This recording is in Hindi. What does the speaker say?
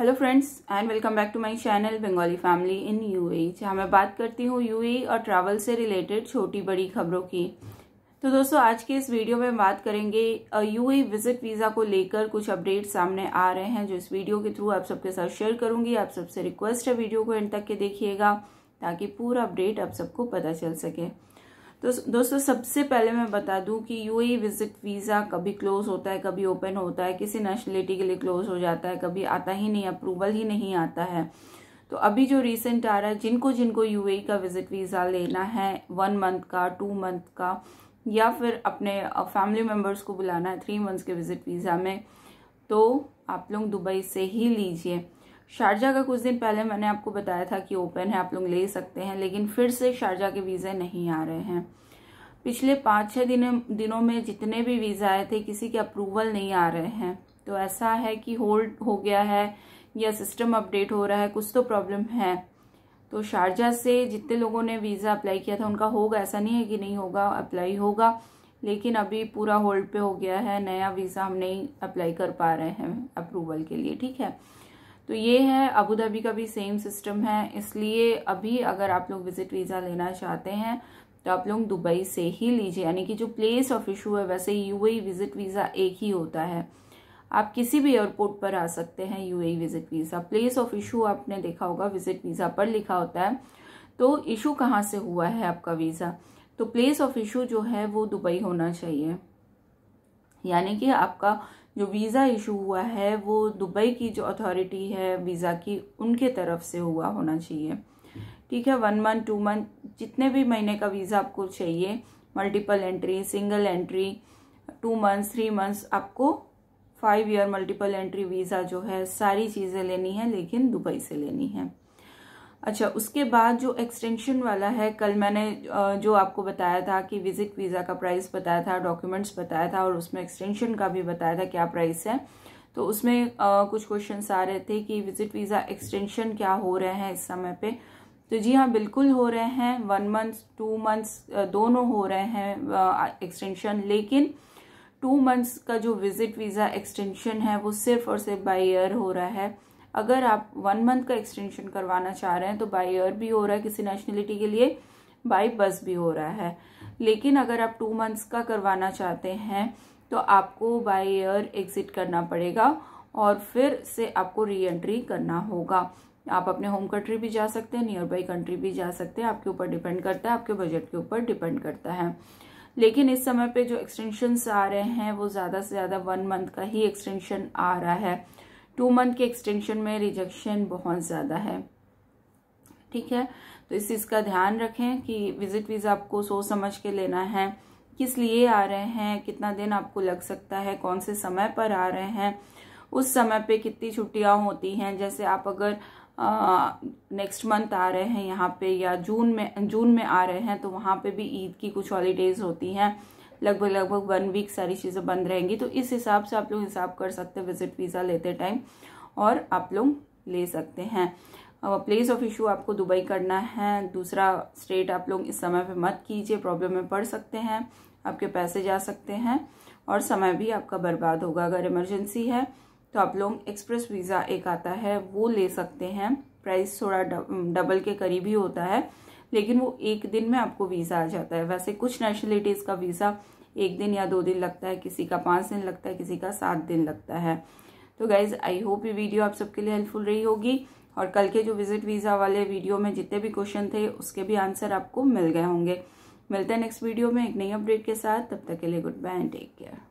hello friends and welcome back to my channel Bengali family in UAE जहां मैं बात करती हूँ यूएई e और ट्रैवल से रिलेटेड छोटी बड़ी खबरों की तो दोस्तों आज के इस वीडियो में बात करेंगे यूएई विजिट वीज़ा को लेकर कुछ अपडेट्स सामने आ रहे हैं जो इस वीडियो के थ्रू आप सबके साथ शेयर करूंगी आप सबसे रिक्वेस्ट है वीडियो को एंड तक के देखिएगा ताकि पूरा अपडेट आप सबको पता चल सके तो दोस्तों सबसे पहले मैं बता दूं कि यूएई विजिट वीज़ा कभी क्लोज होता है कभी ओपन होता है किसी नेशनलिटी के लिए क्लोज हो जाता है कभी आता ही नहीं अप्रूवल ही नहीं आता है तो अभी जो रिसेंट आ रहा है जिनको जिनको यूएई e का विजिट वीज़ा लेना है वन मंथ का टू मंथ का या फिर अपने फैमिली मेम्बर्स को बुलाना है थ्री मंथ्स के विजिट वीज़ा में तो आप लोग दुबई से ही लीजिए शारजा का कुछ दिन पहले मैंने आपको बताया था कि ओपन है आप लोग ले सकते हैं लेकिन फिर से शारजा के वीज़े नहीं आ रहे हैं पिछले पाँच छः दिनों दिनों में जितने भी वीज़ा आए थे किसी के अप्रूवल नहीं आ रहे हैं तो ऐसा है कि होल्ड हो गया है या सिस्टम अपडेट हो रहा है कुछ तो प्रॉब्लम है तो शारजा से जितने लोगों ने वीज़ा अप्लाई किया था उनका होगा ऐसा नहीं है कि नहीं होगा अप्लाई होगा लेकिन अभी पूरा होल्ड पे हो गया है नया वीज़ा हम नहीं अप्लाई कर पा रहे हैं अप्रूवल के लिए ठीक है तो ये है अबू धाबी का भी सेम सिस्टम है इसलिए अभी अगर आप लोग विज़िट वीज़ा लेना चाहते हैं तो आप लोग दुबई से ही लीजिए यानी कि जो प्लेस ऑफ इशू है वैसे यूएई विज़िट वीज़ा एक ही होता है आप किसी भी एयरपोर्ट पर आ सकते हैं UAE visit visa place of issue आपने देखा होगा विज़िट वीज़ा पर लिखा होता है तो इशू कहाँ से हुआ है आपका वीज़ा तो प्लेस ऑफ इशू जो है वो दुबई होना चाहिए यानी कि आपका जो वीज़ा इशू हुआ है वो दुबई की जो अथॉरिटी है वीज़ा की उनके तरफ से हुआ होना चाहिए ठीक है वन मंथ टू मंथ जितने भी महीने का वीज़ा आपको चाहिए multiple entry single entry two months three months आपको five year multiple entry visa जो है सारी चीज़ें लेनी है लेकिन दुबई से लेनी है अच्छा उसके बाद जो एक्सटेंशन वाला है कल मैंने जो आपको बताया था कि विजिट वीज़ा का प्राइस बताया था डॉक्यूमेंट्स बताया था और उसमें एक्सटेंशन का भी बताया था क्या प्राइस है तो उसमें कुछ क्वेश्चन आ रहे थे कि विजिट वीज़ा एक्सटेंशन क्या हो रहे हैं इस समय पे तो जी हाँ बिल्कुल हो रहे हैं वन मंथ टू मंथ्स दोनों हो रहे हैं एक्सटेंशन लेकिन टू मंथ्स का जो विजिट वीज़ा एक्सटेंशन है वो सिर्फ और सिर्फ बाई ईयर हो रहा है अगर आप वन मंथ का एक्सटेंशन करवाना चाह रहे हैं तो बाई एयर भी हो रहा है किसी नेशनलिटी के लिए बाई बस भी हो रहा है लेकिन अगर आप टू मंथ्स का करवाना चाहते हैं तो आपको बाई एयर एग्ज़िट करना पड़ेगा और फिर से आपको री एंट्री करना होगा आप अपने होम कंट्री भी जा सकते हैं नियर बाई कंट्री भी जा सकते हैं आपके ऊपर डिपेंड करता है आपके बजट के ऊपर डिपेंड करता है लेकिन इस समय पे जो एक्सटेंशन आ रहे हैं वो ज़्यादा से ज़्यादा वन मंथ का ही एक्सटेंशन आ रहा है टू मंथ के एक्सटेंशन में रिजेक्शन बहुत ज़्यादा है ठीक है तो इस चीज़ का ध्यान रखें कि विजिट वीज़ा आपको सोच समझ के लेना है किस लिए आ रहे हैं कितना दिन आपको लग सकता है कौन से समय पर आ रहे हैं उस समय पे कितनी छुट्टियां होती हैं जैसे आप अगर नेक्स्ट मंथ आ रहे हैं यहाँ पे या जून में जून में आ रहे हैं तो वहाँ पे भी ईद की कुछ हॉलीडेज़ होती हैं लगभग लगभग वन वीक सारी चीज़ें बंद रहेंगी तो इस हिसाब से आप लोग हिसाब कर सकते हैं विजिट वीज़ा लेते टाइम और आप लोग ले सकते हैं प्लेस ऑफ इशू आपको दुबई करना है दूसरा स्टेट आप लोग इस समय पे मत कीजिए प्रॉब्लम में पड़ सकते हैं आपके पैसे जा सकते हैं और समय भी आपका बर्बाद होगा अगर इमरजेंसी है तो आप लोग एक्सप्रेस वीज़ा एक आता है वो ले सकते हैं प्राइस थोड़ा डबल के करीब ही होता है लेकिन वो एक दिन में आपको वीज़ा आ जाता है वैसे कुछ नेशनलिटीज़ का वीज़ा एक दिन या दो दिन लगता है किसी का पाँच दिन लगता है किसी का सात दिन लगता है तो गाइज़ आई होप ये वीडियो आप सबके लिए हेल्पफुल रही होगी और कल के जो विजिट वीज़ा वाले वीडियो में जितने भी क्वेश्चन थे उसके भी आंसर आपको मिल गए होंगे मिलते हैं नेक्स्ट वीडियो में एक नई अपडेट के साथ तब तक के लिए good bye and take care